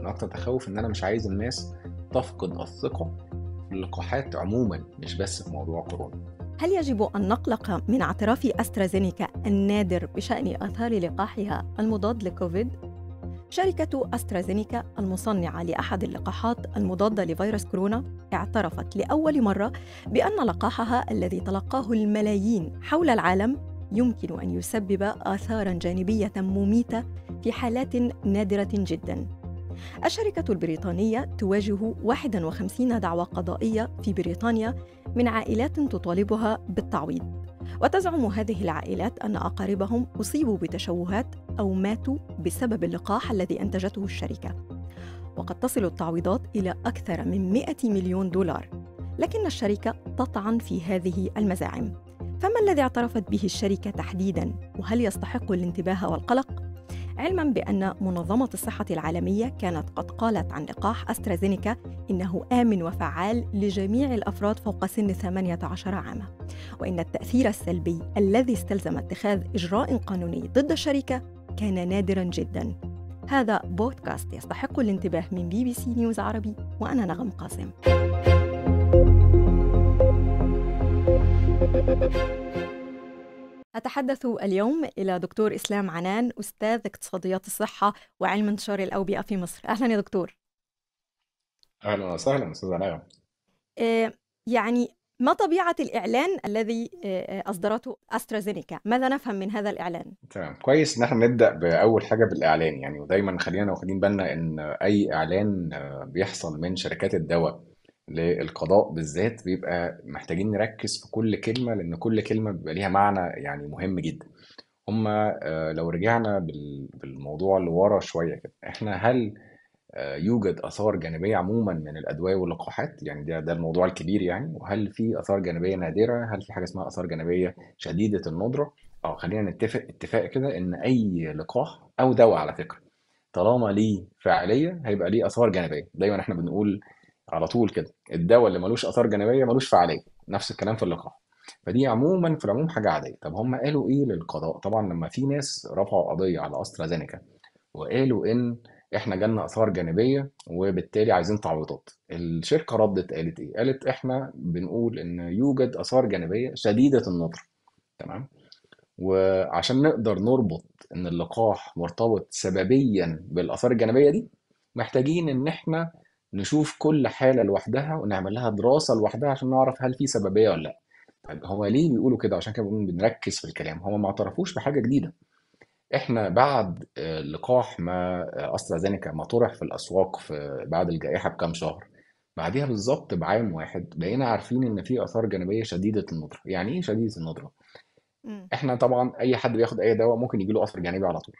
من اكتر تخوف ان انا مش عايز الناس تفقد الثقه في اللقاحات عموما مش بس في موضوع كورونا هل يجب أن نقلق من اعتراف أسترازينيكا النادر بشأن آثار لقاحها المضاد لكوفيد؟ شركة أسترازينيكا المصنعة لأحد اللقاحات المضادة لفيروس كورونا اعترفت لأول مرة بأن لقاحها الذي تلقاه الملايين حول العالم يمكن أن يسبب آثارا جانبية مميتة في حالات نادرة جداً الشركة البريطانية تواجه 51 دعوى قضائية في بريطانيا من عائلات تطالبها بالتعويض وتزعم هذه العائلات أن أقاربهم أصيبوا بتشوهات أو ماتوا بسبب اللقاح الذي أنتجته الشركة وقد تصل التعويضات إلى أكثر من 100 مليون دولار لكن الشركة تطعن في هذه المزاعم فما الذي اعترفت به الشركة تحديداً وهل يستحق الانتباه والقلق؟ علما بأن منظمة الصحة العالمية كانت قد قالت عن لقاح أسترازينيكا إنه آمن وفعال لجميع الأفراد فوق سن 18 عاما وإن التأثير السلبي الذي استلزم اتخاذ إجراء قانوني ضد الشركة كان نادرا جدا هذا بودكاست يستحق الانتباه من بي بي سي نيوز عربي وأنا نغم قاسم thank you أتحدث اليوم إلى دكتور إسلام عنان أستاذ اقتصاديات الصحة وعلم انتشار الأوبئة في مصر أهلا يا دكتور أهلا وسهلا أستاذ علاء آه، يعني ما طبيعة الإعلان الذي آه، آه، أصدرته أسترازينيكا؟ ماذا نفهم من هذا الإعلان؟ تمام كويس إن احنا نبدأ بأول حاجة بالإعلان يعني ودايما خلينا واخدين بالنا إن أي إعلان بيحصل من شركات الدواء للقضاء بالذات بيبقى محتاجين نركز في كل كلمة، لإن كل كلمة بيبقى ليها معنى يعني مهم جدًا. هما آه، لو رجعنا بالموضوع لورا شوية كده، إحنا هل آه، يوجد آثار جانبية عمومًا من الأدوية واللقاحات؟ يعني ده ده الموضوع الكبير يعني، وهل في آثار جانبية نادرة؟ هل في حاجة اسمها آثار جانبية شديدة الندرة؟ آه، خلّينا نتفق اتفاق كده إن أي لقاح أو دواء على فكرة، طالما ليه فاعلية هيبقى ليه آثار جانبية، دايمًا إحنا بنقول على طول كده الدواء اللي ملوش اثار جانبيه ملوش فعاليه نفس الكلام في اللقاح فدي عموما في العموم حاجه عاديه طب هم قالوا ايه للقضاء طبعا لما في ناس رفعوا قضيه على استرازينيكا وقالوا ان احنا جالنا اثار جانبيه وبالتالي عايزين تعويضات الشركه ردت قالت ايه قالت احنا بنقول ان يوجد اثار جانبيه شديده النظر تمام وعشان نقدر نربط ان اللقاح مرتبط سببيا بالاثار الجانبيه دي محتاجين ان احنا نشوف كل حالة لوحدها ونعمل لها دراسة لوحدها عشان نعرف هل في سببية ولا لا طيب هو ليه بيقولوا كده عشان كده بنركز في الكلام هما ما اعترفوش بحاجة جديدة احنا بعد آه، لقاح ما آه، استرازينيكا ما طرح في الاسواق في بعد الجائحه بكام شهر بعديها بالظبط بعام واحد بقينا عارفين ان في اثار جانبيه شديده الندره يعني ايه شديده الندره احنا طبعا اي حد بياخد اي دواء ممكن يجيله اثر جانبي على طول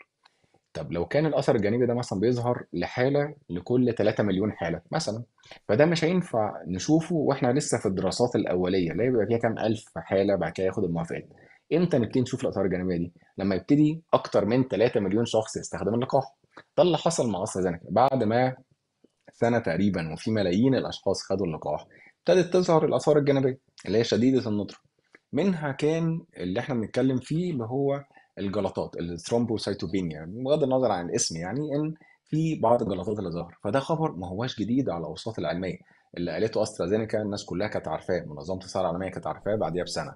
طب لو كان الاثر الجانبي ده مثلا بيظهر لحاله لكل 3 مليون حاله مثلا فده مش هينفع نشوفه واحنا لسه في الدراسات الاوليه اللي هي بيبقى فيها كام الف حاله بعد كده ياخد الموافقات امتى نبتدي نشوف الاثار الجانبيه دي لما يبتدي اكتر من 3 مليون شخص يستخدم اللقاح ده اللي حصل مع استرازينيكا بعد ما سنه تقريبا وفي ملايين الاشخاص خدوا اللقاح ابتدت تظهر الاثار الجانبيه اللي هي شديده النضره منها كان اللي احنا بنتكلم فيه اللي هو الجلطات الثرومبوسيتوبينيا بغض النظر عن الاسم يعني ان في بعض الجلطات اللي ظهر فده خبر ما هواش جديد على الاوساط العلميه اللي قالته استرازينيكا الناس كلها كانت عارفاه منظمه الصحه العالميه كانت عارفاه بعديها بسنه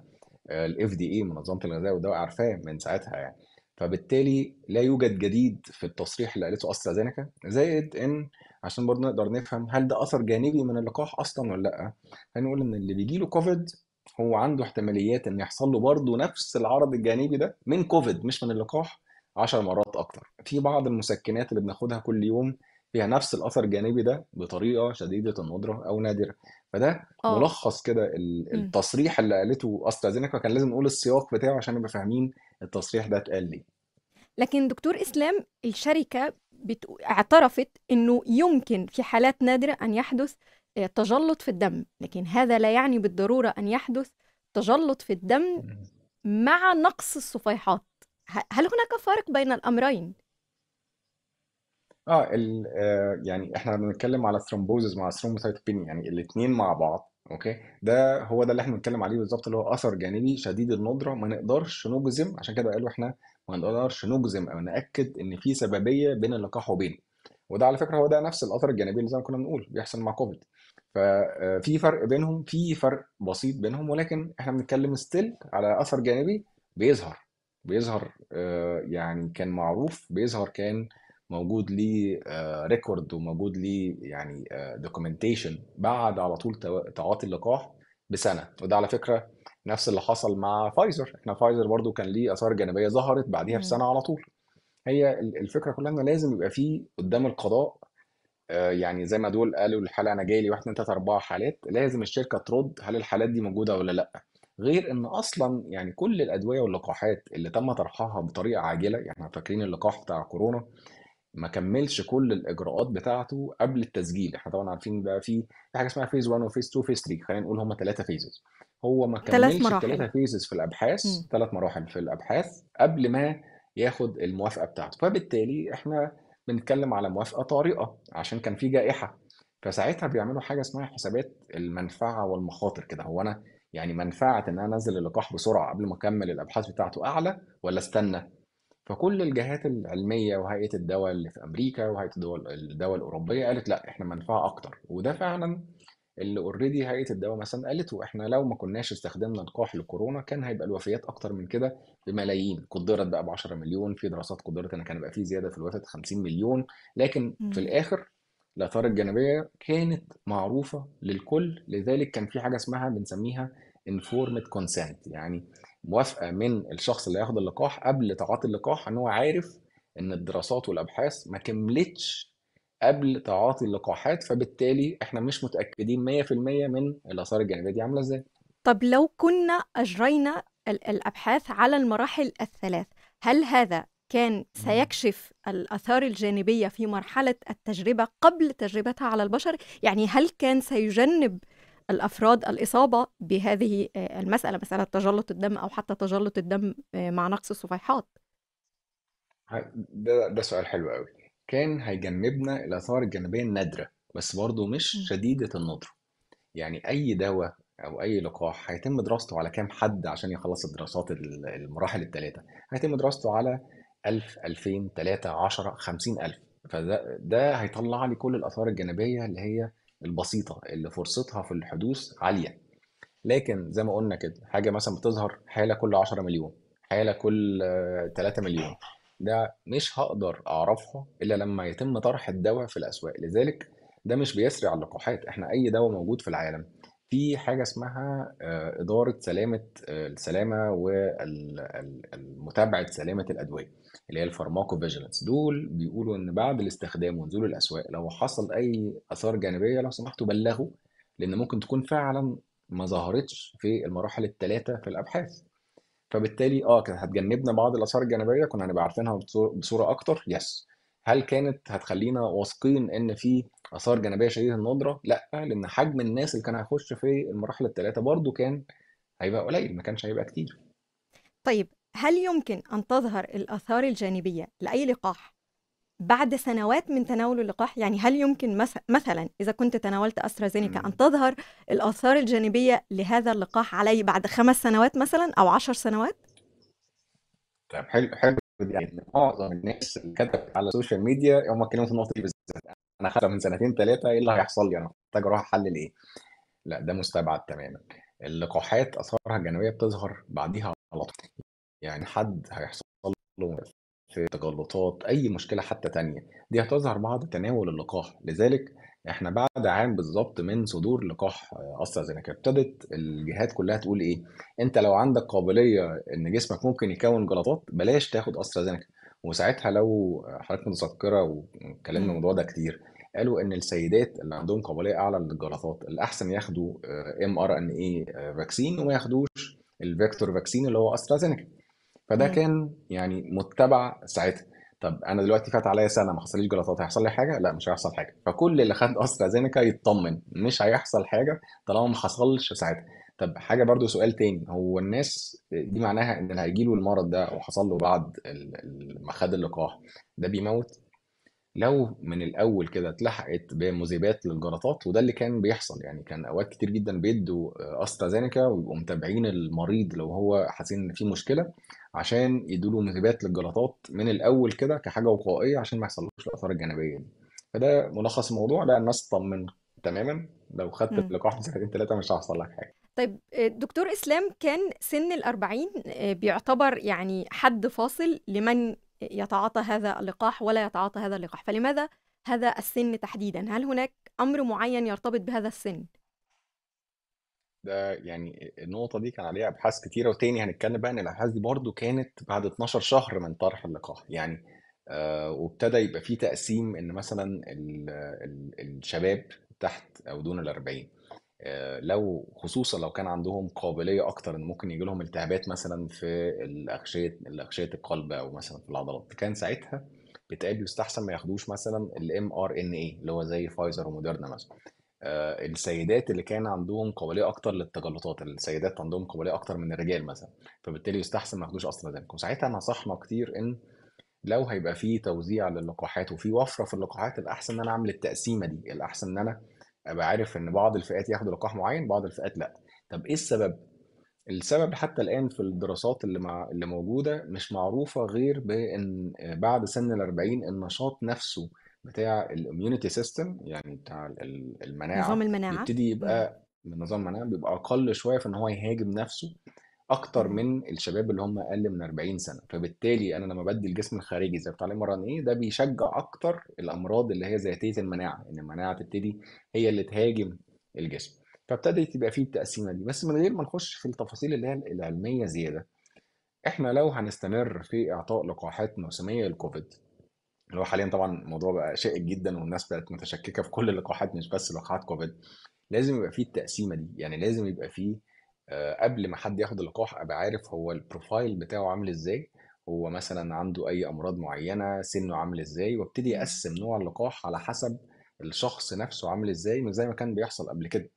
آه، الاف دي اي منظمه الغذاء والدواء عارفاه من ساعتها يعني فبالتالي لا يوجد جديد في التصريح اللي قالته استرازينيكا زائد ان عشان برضه نقدر نفهم هل ده اثر جانبي من اللقاح اصلا ولا لا هنقول ان اللي بيجي له كوفيد هو عنده احتماليات ان يحصل له برضه نفس العرض الجانبي ده من كوفيد مش من اللقاح 10 مرات اكتر في بعض المسكنات اللي بناخدها كل يوم فيها نفس الاثر الجانبي ده بطريقه شديده الندره او نادره فده أوه. ملخص كده التصريح اللي قالته استرازينيكا كان لازم نقول السياق بتاعه عشان نبقى فاهمين التصريح ده اتقال ليه لكن دكتور إسلام الشركة بت... اعترفت أنه يمكن في حالات نادرة أن يحدث آه، تجلط في الدم لكن هذا لا يعني بالضرورة أن يحدث تجلط في الدم مع نقص الصفيحات هل هناك فرق بين الأمرين؟ اه ال آه، يعني احنا بنتكلم على ثرومبوزز مع ثرومبوسايتوبينيا يعني الاثنين مع بعض اوكي ده هو ده اللي احنا بنتكلم عليه بالظبط اللي هو اثر جانبي شديد الندره ما نقدرش نجزم عشان كده قالوا احنا ما نقدرش نجزم او ناكد ان في سببيه بين اللقاح وبينه وده على فكره هو ده نفس الاثر الجانبي اللي زي ما كنا بنقول بيحصل مع كوفيد ففي آه، فرق بينهم في فرق بسيط بينهم ولكن احنا بنتكلم ستيل على اثر جانبي بيظهر بيظهر آه، يعني كان معروف بيظهر كان موجود ليه ريكورد آه، وموجود ليه يعني دوكيومنتيشن بعد على طول تعاطي اللقاح بسنه وده على فكره نفس اللي حصل مع فايزر احنا فايزر برضو كان ليه اثار جانبيه ظهرت بعديها بسنه على طول هي الفكرة كلها إنه لازم يبقى في قدام القضاء آه، يعني زي ما دول قالوا الحالة أنا جاي لي واحد اثنين ثلاثه أربعة حالات لازم الشركة ترد هل الحالات دي موجودة ولا لأ غير إن أصلا يعني كل الأدوية واللقاحات اللي تم طرحها بطريقة عاجلة يعني إحنا فاكرين اللقاح بتاع كورونا ما كملش كل الإجراءات بتاعته قبل التسجيل إحنا طبعا عارفين بقى في في حاجة اسمها فيز 1 وفيز 2 وفيز 3 خلينا نقول هم ثلاثة فيزز هو ما ثلاث كملش مراحل فيزز في الأبحاث ثلاث مراحل في الأبحاث قبل ما ياخد الموافقة بتاعته فبالتالي إحنا بنتكلم على موافقة طارئة عشان كان في جائحة فساعتها بيعملوا حاجة اسمها حسابات المنفعة والمخاطر كده هو أنا يعني منفعة إن أنا أنزل اللقاح بسرعة قبل ما أكمل الأبحاث بتاعته أعلى ولا استنى فكل الجهات العلمية وهيئة الدواء اللي في أمريكا وهيئة الدول الأوروبية قالت لا إحنا منفعة أكتر وده فعلا اللي اوريدي هيئه الدواء مثلا قالت واحنا لو ما كناش استخدمنا لقاح لكورونا كان هيبقى الوفيات اكتر من كده بملايين قدرت بقى ب 10 مليون في دراسات قدرت ان كان يبقى في زياده في الوفيات 50 مليون لكن مم. في الاخر الاثار الجانبيه كانت معروفه للكل لذلك كان في حاجه اسمها بنسميها informed consent يعني موافقه من الشخص اللي هياخد اللقاح قبل تعاطي اللقاح ان هو عارف ان الدراسات والابحاث ما كملتش قبل تعاطي اللقاحات فبالتالي احنا مش متأكدين 100% من الآثار الجانبية دي عاملة ازاي طب لو كنا أجرينا الأبحاث على المراحل الثلاث هل هذا كان سيكشف الآثار الجانبية في مرحلة التجربة قبل تجربتها على البشر؟ يعني هل كان سيجنب الافراد الاصابه بهذه آه، المساله مساله تجلط الدم او حتى تجلط الدم آه، مع نقص الصفيحات ده ده سؤال حلو قوي كان هيجنبنا الآثار الجانبية النادرة بس برضه مش م. شديدة الندرة. يعني أي دواء أو أي لقاح هيتم دراسته على كام حد عشان يخلّص الدراسات المراحل الثلاثه هيتم دراسته على 1000، 2000، 3، 10، 50.000 فده ده هيطلّع لي كل الآثار الجانبية اللي هي البسيطة، اللي فرصتها في الحدوث عالية. لكن زي ما قُلنا كده، حاجة مثلًا بتظهر حالة كل 10 مليون حالة كل 3 مليون ده مش هقدر أعرفها إلا لمّا يتم طرح الدواء في الأسواق، لذلك ده مش بيسري على اللقاحات، إحنا أي دواء موجود في العالم في حاجة اسمها آه، إدارة سلامة آه، السلامة والمتابعه سلامة الأدوية، اللي هي الفارماكو الpharmacovigilance دول بيقولوا إن بعد الاستخدام ونزول الأسواق لو حصل أي آثار جانبية لو سمحتوا بلّغوا، لإن ممكن تكون فعلًا ما ظهرتش في المراحل الثلاثه في الأبحاث. فبالتالي اه كانت هتجنبنا بعض الاثار الجانبيه كنا هنبقى عارفينها بصوره, بصورة اكتر يس هل كانت هتخلينا واثقين ان في اثار جانبيه شديده الندره لا لان حجم الناس اللي كان هيخش في المراحل الثلاثه برضو كان هيبقى قليل ما كانش هيبقى كتير طيب هل يمكن ان تظهر الاثار الجانبيه لاي لقاح بعد سنوات من تناول اللقاح يعني هل يمكن مثلا إذا كنت تناولت أسترازينيكا أن تظهر الآثار الجانبية لهذا اللقاح علي بعد خمس سنوات مثلا أو عشر سنوات؟ طيب حلو حلو يعني معظم الناس اللي كتبت على السوشيال ميديا هم اتكلموا في النقطه دي بالذات انا خدها من سنتين ثلاثه ايه اللي هيحصل لي انا محتاج اروح احلل ايه لا ده مستبعد تماما اللقاحات اثارها الجانبيه بتظهر بعديها على طول يعني حد هيحصل له في تجلطات، أي مشكلة حتى تانية، دي هتظهر بعد تناول اللقاح، لذلك إحنا بعد عام بالظبط من صدور لقاح آه، أسترازينيكا، ابتدت الجهات كلها تقول إيه، أنت لو عندك قابلية إن جسمك ممكن يكوّن جلطات بلاش تاخد أسترازينيكا، وساعتها لو حضرتك متذكرة واتكلمنا الموضوع ده كتير، قالوا إن السيدات اللي عندهم قابلية أعلى للجلطات الأحسن ياخدوا ام ار ان اي فاكسين وما ياخدوش الفيكتور فاكسين اللي هو أسترازينيكا. فده مم. كان يعني متبع ساعتها. طب أنا دلوقتي فات عليّا سَنة ما حصلّيش جلطات، هيحصل لي حاجة؟ لأ، مش هيحصل حاجة. فكل اللي خَد أسترازينيكا يتطمّن، مش هيحصل حاجة طالما ما حصلش ساعتها. طب حاجة برضه سؤال تاني، هو الناس دي معناها إن اللي هيجي له المرض ده وحصل له بعد ما خَد اللقاح، ده بيموّت؟ لو من الأول كده اتلحقت بمذيبات للجلطات وده اللي كان بيحصل، يعني كان أوقات كتير جدًا بيدّوا أسترازينيكا ويبقوا متابعين المريض لو هو حاسين إن في مشكلة، عشان يدّوا له مذيبات للجلطات من الأول كده كحاجة وقائية عشان ما يحصلوش الآثار الجانبية دي. فده ملخص الموضوع، لأ الناس تطمن تمامًا، لو خدت اللقاح من سنتين ثلاثه مش هيحصل لك حاجة. طيب آه، دكتور إسلام كان سن ال40 آه، بيعتبر يعني حد فاصل لمن يتعاطى هذا اللقاح ولا يتعاطى هذا اللقاح فلماذا هذا السن تحديدا هل هناك امر معين يرتبط بهذا السن ده يعني النقطة دي كان عليها أبحاث كتيرة وتاني هنتكلم بقى إن الأبحاث دي برضو كانت بعد 12 شهر من طرح اللقاح يعني آه وابتدى يبقى في تقسيم إن مثلا الـ الـ الشباب تحت أو دون ال 40 آه، لو خصوصا لو كان عندهم قابليه اكتر ان ممكن يجي لهم التهابات مثلا في الاغشيه الاغشيه القلب او مثلا في العضلات كان ساعتها بيتقال يستحسن ما ياخدوش مثلا الام ار ان اي اللي هو زي فايزر وموديرنا مثلا آه السيدات اللي كان عندهم قابليه اكتر للتجلطات السيدات عندهم قابليه اكتر من الرجال مثلا فبالتالي يستحسن ما ياخدوش اصلا ذلك وساعتها نصحنا كتير ان لو هيبقى في توزيع للقاحات وفي وفره في اللقاحات الاحسن ان انا اعمل التقسيمه دي الاحسن ان انا ابقى عارف ان بعض الفئات ياخدوا لقاح معين بعض الفئات لا طب ايه السبب السبب حتى الان في الدراسات اللي مع اللي موجوده مش معروفه غير بان بعد سن ال40 النشاط نفسه بتاع الاميونيتي سيستم يعني بتاع المناعه نظام المناعه يبتدي يبقى من نظام المناعه بيبقى اقل شويه في ان هو يهاجم نفسه اكتر من الشباب اللي هم اقل من 40 سنه فبالتالي انا لما بدي الجسم الخارجي زي بتاع الام ايه ده بيشجع اكتر الامراض اللي هي ذاتيه المناعه ان المناعه تبتدي هي اللي تهاجم الجسم فابتدت يبقى فيه التقسيمه دي بس من غير ما نخش في التفاصيل اللي هي العلميه زياده احنا لو هنستمر في اعطاء لقاحات موسميه للكوفيد اللي هو حاليا طبعا الموضوع بقى شائك جدا والناس بقت متشككه في كل اللقاحات مش بس لقاحات كوفيد لازم يبقى فيه التقسيمه دي يعني لازم يبقى فيه آه، قبل ما حد ياخد اللقاح أبقى عارف هو البروفايل بتاعه عامل إزاي، هو مثلًا عنده أي أمراض معيّنة، سِنُّه عامل إزاي، وابتدي أقسّم نوع اللقاح على حسب الشخص نَفْسه عامل إزاي، مش زي ما كان بيحصل قبل كده.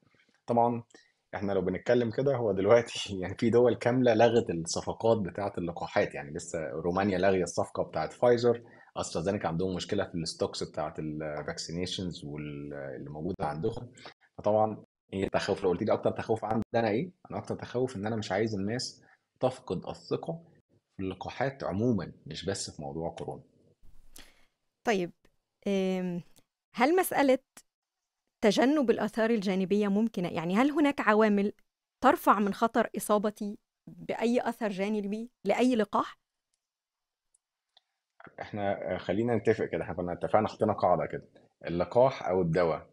طبعًا إحنا لو بنتكلّم كده هو دلوقتي يعني في دول كاملة لغت الصفقات بتاعة اللقاحات، يعني لسه رومانيا لاغية الصفقة بتاعة Pfizer، AstraZeneca عندهم مشكلة في الستوكس بتاعة الفاكسينيشنز واللي موجودة عندهم، فطبعًا ايه تخوف لو قلت لي اكتر تخوف عندي انا ايه انا اكتر تخوف ان انا مش عايز الناس تفقد الثقة في اللقاحات عموما مش بس في موضوع كورونا طيب هل مسألة تجنب الآثار الجانبية ممكنة؟ يعني هل هناك عوامل ترفع من خطر إصابتي بأي أثر جانبي لأي لقاح؟ احنا آه، خلينا نتفق كده احنا كنا اتفقنا حطينا قاعدة كده اللقاح أو الدواء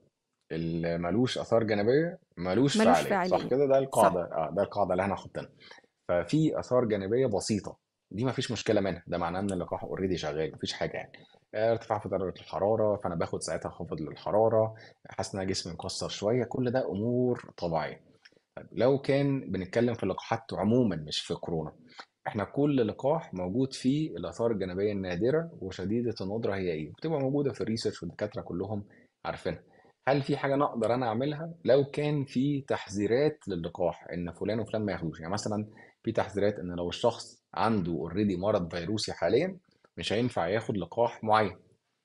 اللي ملوش آثار جانبية ملوش, ملوش فعاليه صح كده ده القاعدة صح آه ده القاعدة اللي احنا حاطينها ففي آثار جانبية بسيطة دي مفيش مشكلة منها ده معناه إن اللقاح اوريدي شغال مفيش حاجة يعني آه، ارتفاع في درجة الحرارة فأنا باخد ساعتها خفض للحرارة حاسس إن جسمي مكسر شوية كل ده أمور طبيعية طيب، لو كان بنتكلم في اللقاحات عموما مش في كورونا احنا كل لقاح موجود فيه الآثار الجانبية النادرة وشديدة الندرة هي ايه بتبقى موجودة في الريسيرش والدكاترة كلهم عارفينها هل في حاجة أنا أقدر أنا أعملها لو كان في تحذيرات للقاح إن فلان وفلان ما ياخدوش؟ يعني مثلًا في تحذيرات إن لو الشخص عنده اوريدي مرض فيروسي حاليًا مش هينفع ياخد لقاح معين،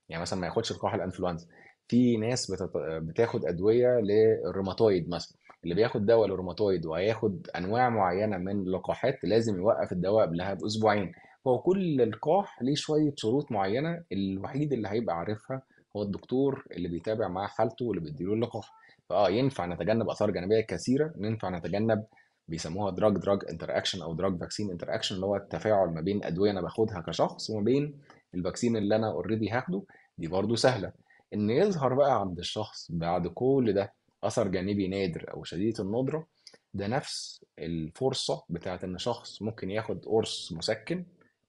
يعني مثلًا ما ياخدش لقاح الإنفلونزا. في ناس بتاخد أدوية للروماتويد مثلًا، اللي بياخد دوا للروماتويد وهياخد أنواع معينة من اللقاحات لازم يوقّف الدواء قبلها بأسبوعين، هو كل لقاح ليه شوية شروط معينة الوحيد اللي هيبقى عارفها هو الدكتور اللي بيتابع معاه حالته واللي بيديله اللقاح فاه ينفع نتجنب اثار جانبيه كثيره ننفع نتجنب بيسموها دراج دراج انتر اكشن او دراج فاكسين انتر اكشن اللي هو التفاعل ما بين ادويه انا باخدها كشخص وما بين الفاكسين اللي انا اوريدي هاخده دي برضه سهله ان يظهر بقى عند الشخص بعد كل ده اثر جانبي نادر او شديد الندره ده نفس الفرصه بتاعت ان شخص ممكن ياخد قرص مسكن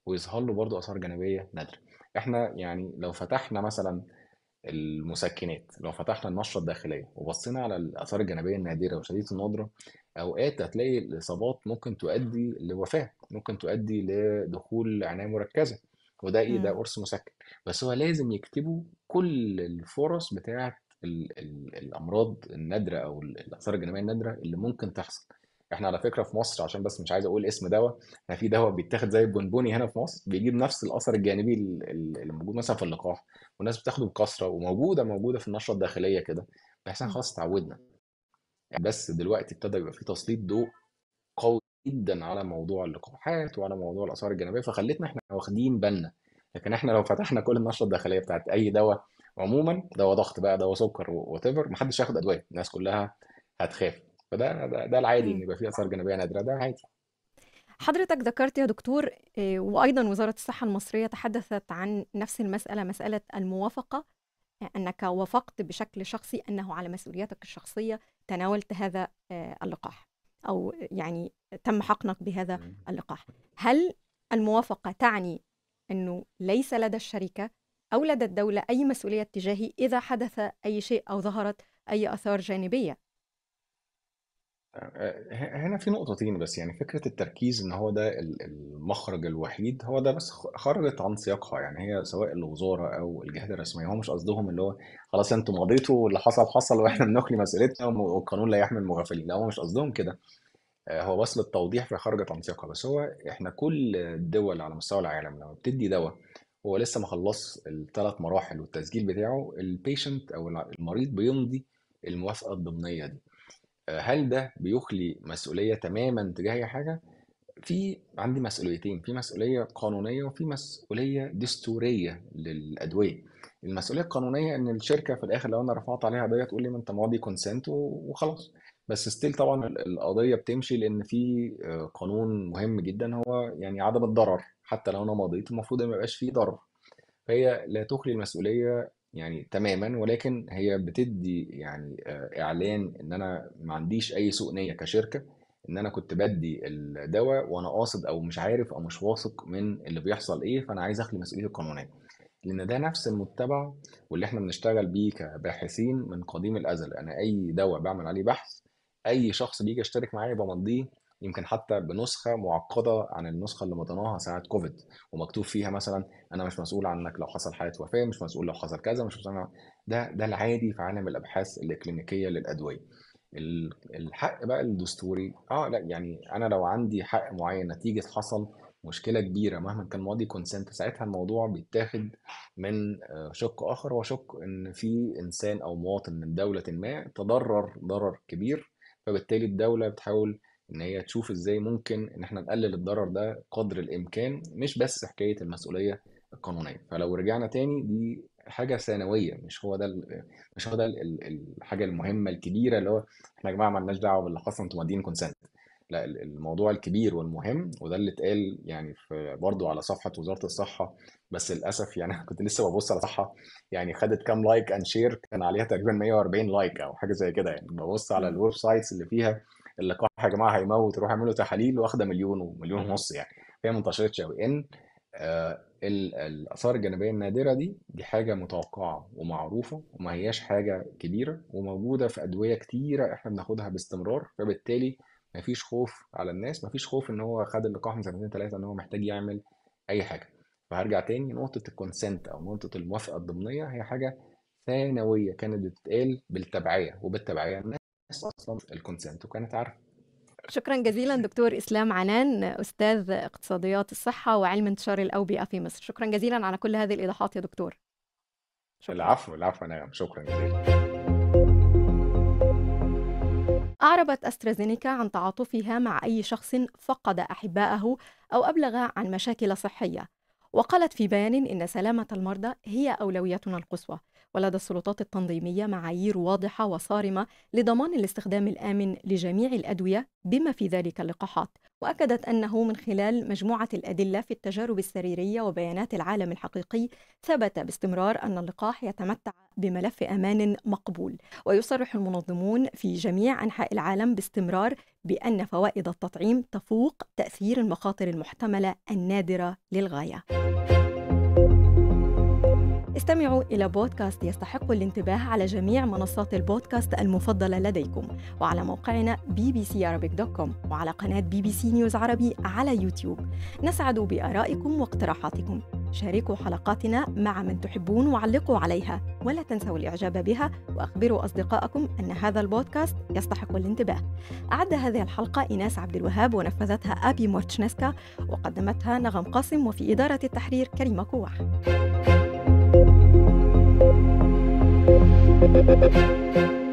ويظهر له برضه اثار جانبيه نادره احنا يعني لو فتحنا مثلا المسكنات لو فتحنا النشره الداخليه وبصينا على الاثار الجانبيه النادره وشديده الندره اوقات هتلاقي الاصابات ممكن تؤدي لوفاه ممكن تؤدي لدخول عنايه مركزه وده ايه ده قرص مسكن بس هو لازم يكتبوا كل الفرص بتاعه الامراض النادره او الاثار الجانبيه النادره اللي ممكن تحصل احنا على فكره في مصر عشان بس مش عايز اقول اسم دواء احنا في دواء بيتاخد زي البونبوني هنا في مصر بيجيب نفس الاثر الجانبي اللي موجود مثلا في اللقاح والناس بتاخده بكثره وموجوده موجوده في النشره الداخليه كده بس احنا خلاص اتعودنا يعني بس دلوقتي ابتدى يبقى في تسليط ضوء قوي جدا على موضوع اللقاحات وعلى موضوع الاثار الجانبيه فخلتنا احنا واخدين بالنا لكن احنا لو فتحنا كل النشره الداخليه بتاعت اي دواء عموما دواء ضغط بقى دواء سكر وات ايفر محدش ياخد ادويه الناس كلها هتخاف فده ده, ده العادي ان يبقى فيه اثار جانبيه نادره ده عادي حضرتك ذكرت يا دكتور آه، وايضا وزاره الصحه المصريه تحدثت عن نفس المساله مساله الموافقه آه، انك وافقت بشكل شخصي انه على مسؤوليتك الشخصيه تناولت هذا آه، اللقاح او يعني تم حقنك بهذا اللقاح هل الموافقه تعني انه ليس لدى الشركه او لدى الدوله اي مسؤوليه تجاهي اذا حدث اي شيء او ظهرت اي اثار جانبيه آه، هنا في نقطتين بس يعني فكرة التركيز إن هو ده المخرج الوحيد هو ده بس خرجت عن سياقها يعني هي سواء الوزارة أو الجهات الرسمية هو مش قصدهم اللي هو خلاص أنتوا مضيتوا واللي حصل حصل وإحنا بنخلي مسؤوليتنا والقانون لا يحمل مغفلين لا هو مش قصدهم كده آه، هو بس للتوضيح في خرجت عن سياقها بس هو إحنا كل الدول على مستوى العالم لما بتدي دواء هو لسه ما خلص الثلاث مراحل والتسجيل بتاعه البيشنت أو المريض بيمضي الموافقة الضمنية دي هل ده بيخلي مسؤولية تمامًا تجاه أي حاجة؟ في عندي مسؤوليتين، في مسؤولية قانونية وفي مسؤولية دستورية للأدوية. المسؤولية القانونية إن الشركة في الآخر لو أنا رفعت عليها قضية تقول لي: "ما أنت ماضي كونسنت وخلاص." بس ستيل طبعًا القضية بتمشي لإن في آه، قانون مهم جدًا هو يعني عدم الضرر، حتى لو أنا ماضيت المفروض ما يبقاش فيه ضرر. فهي لا تخلي المسؤولية يعني تمامًا، ولكن هي بتدّي يعني آه، إعلان إن أنا ما عنديش أي سوء نية كشركة، إن أنا كنت بدي الدواء وأنا قاصد أو مش عارف أو مش واثق من اللي بيحصل إيه، فأنا عايز أخْلِي مسؤوليه القانونية. لإن ده نفْس المتّبع واللي إحنا بنشتغل بيه كباحثين من قديم الأزل، أنا أي دواء بعمل عليه بحث، أي شخص بيجي يشترك معايا بمضيه يمكن حتى بنسخه معقده عن النسخه اللي مضيناها ساعه كوفيد ومكتوب فيها مثلا انا مش مسؤول عنك لو حصل حاله وفاه مش مسؤول لو حصل كذا مش مسؤول ده ده العادي في عالم الابحاث الاكلينيكيه للادويه الحق بقى الدستوري اه لا يعني انا لو عندي حق معين نتيجه حصل مشكله كبيره مهما كان ماضي كونسنت ساعتها الموضوع بيتاخد من آه، شق اخر وشق ان في انسان او مواطن من دوله ما تضرر ضرر كبير فبالتالي الدوله بتحاول ان هي تشوف ازاي ممكن ان احنا نقلل الضرر ده قدر الامكان مش بس حكايه المسؤوليه القانونيه فلو رجعنا تاني دي حاجه ثانويه مش هو ده مش هو ده الحاجه المهمه الكبيره اللي هو احنا يا جماعه ما لناش دعوه باللي حصل انتوا مدين كونسنت لا الموضوع الكبير والمهم وده اللي اتقال يعني في برضه على صفحه وزاره الصحه بس للاسف يعني انا كنت لسه ببص على صفحه يعني خدت كام لايك اند شير كان عليها تقريبا 140 لايك او حاجه زي كده يعني ببص على الويب سايتس اللي فيها اللقاح يا جماعه هيموت روح اعملوا تحاليل واخده مليون ومليون ونص يعني فهي ما انتشرتش قوي ان آه الاثار الجانبيه النادره دي دي حاجه متوقعه ومعروفه وما هياش حاجه كبيره وموجوده في ادويه كتيره احنا بناخدها باستمرار فبالتالي ما فيش خوف على الناس ما فيش خوف ان هو خد اللقاح من سنتين ثلاثه ان هو محتاج يعمل اي حاجه فهرجع تاني نقطه الكونسنت او نقطه الموافقه الضمنيه هي حاجه ثانويه كانت بتتقال بالتبعيه وبالتبعيه الناس اصلا الكونسنت وكانت عارفه شكرا جزيلا دكتور اسلام عنان استاذ اقتصاديات الصحه وعلم انتشار الاوبئه في مصر شكرا جزيلا على كل هذه الايضاحات يا دكتور شكرا. العفو العفو انا شكرا جزيلا أعربت أسترازينيكا عن تعاطفها مع أي شخص فقد أحبائه أو أبلغ عن مشاكل صحية وقالت في بيان إن سلامة المرضى هي أولويتنا القصوى ولدى السلطات التنظيمية معايير واضحة وصارمة لضمان الاستخدام الآمن لجميع الأدوية بما في ذلك اللقاحات وأكدت أنه من خلال مجموعة الأدلة في التجارب السريرية وبيانات العالم الحقيقي ثبت باستمرار أن اللقاح يتمتع بملف أمان مقبول ويصرح المنظمون في جميع أنحاء العالم باستمرار بأن فوائد التطعيم تفوق تأثير المخاطر المحتملة النادرة للغاية تستمعوا إلى بودكاست يستحق الانتباه على جميع منصات البودكاست المفضلة لديكم وعلى موقعنا bbcarabic.com وعلى قناة بي بي سي نيوز عربي على يوتيوب نسعد بآرائكم واقتراحاتكم شاركوا حلقاتنا مع من تحبون وعلقوا عليها ولا تنسوا الإعجاب بها وأخبروا أصدقائكم أن هذا البودكاست يستحق الانتباه أعد هذه الحلقة إيناس عبد الوهاب ونفذتها أبي مورتشنسكا وقدمتها نغم قاسم وفي إدارة التحرير كريمة كواح Thank you.